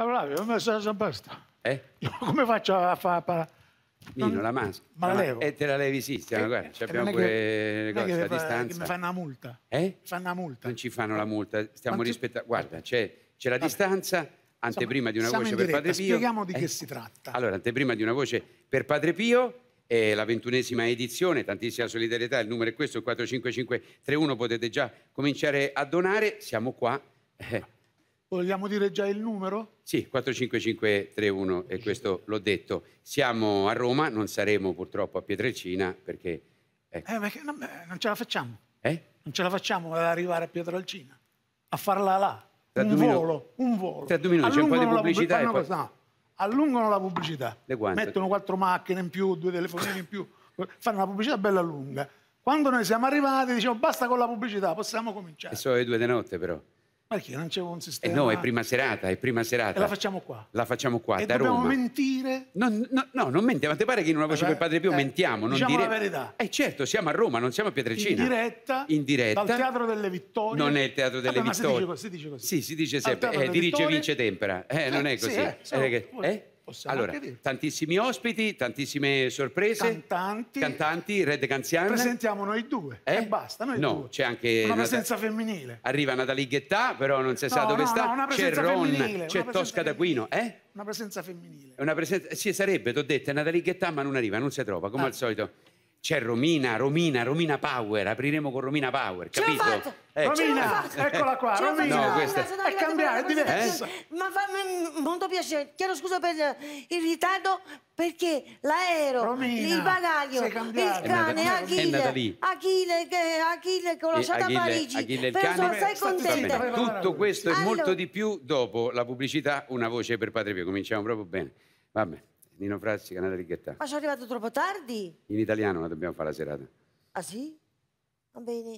Allora, eh? io mi sono basta. Eh? come faccio a fare... Pa... Non... Nino, la maschera. Ma la levo. E eh, te la levi sì, stiamo, eh, guarda, eh, abbiamo pure le cose a fa, distanza. mi fanno la multa. Eh? Fanno una multa. Non ci fanno la multa, stiamo rispettando... Guarda, c'è, la Vabbè. distanza, anteprima Insomma, di una voce per Padre Pio. Spieghiamo di eh? che si tratta. Allora, anteprima di una voce per Padre Pio, è la ventunesima edizione, tantissima solidarietà, il numero è questo, 45531, potete già cominciare a donare, siamo qua. Eh Vogliamo dire già il numero? Sì, 45531 e questo l'ho detto. Siamo a Roma, non saremo purtroppo a Pietrelcina perché... Ecco. Eh, perché non, non, ce la facciamo. Eh? Non ce la facciamo ad arrivare a Pietrelcina, a farla là. Tra un volo, un volo. Tra due minuti c'è un po' di pubblicità pub... e poi... No, allungano la pubblicità. Mettono quattro macchine in più, due telefonini in più. Fanno una pubblicità bella lunga. Quando noi siamo arrivati, diciamo basta con la pubblicità, possiamo cominciare. E sono le due di notte però. Perché non c'è un sistema? Eh no, è prima serata, è prima serata. E la facciamo qua. La facciamo qua, e da dobbiamo Roma. mentire? No, no, no, non mentiamo. Ti pare che in una voce eh, per Padre più eh, mentiamo? Non diciamo dire... la verità. Eh certo, siamo a Roma, non siamo a Pietrecina. In diretta. In diretta. Dal Teatro delle Vittorie. Non è il Teatro delle Vabbè, Vittorie. Si dice, si dice così. Sì, si dice sempre. Eh, dirige, Vittorie. vince, tempera. Eh, non è eh, così. Sì, eh, eh, oh, eh? Possiamo allora, tantissimi ospiti, tantissime sorprese. Cantanti. Cantanti, Red Canziana. Presentiamo noi due eh? e basta, noi no, due. c'è anche... Una presenza Nat femminile. Arriva Natalie Ghettà, però non si no, sa dove no, sta. No, una c'è Ron, c'è Tosca d'Aquino, eh? Una presenza femminile. Una presenza... Eh, sì, sarebbe, t'ho detto, è Natalie Ghettà, ma non arriva, non si trova, come ah. al solito c'è Romina, Romina, Romina Power, apriremo con Romina Power, capito? Eh, Romina, eccola qua, Romina! No, questa... è cambiata, è diversa. Eh? Ma fa mm, molto piacere, chiedo scusa per eh, il ritardo, perché l'aereo, il bagaglio, il cane, Achille, Achille, Achille, eh, Achille conosciuto a Parigi, Achille, però sono sei contenta. Tutto questo allora. e molto di più dopo la pubblicità Una voce per Padre Pio, cominciamo proprio bene, va bene. Nino Frassi, canale Righettà. Ma sono arrivato troppo tardi? In italiano la dobbiamo fare la serata. Ah sì? Va bene.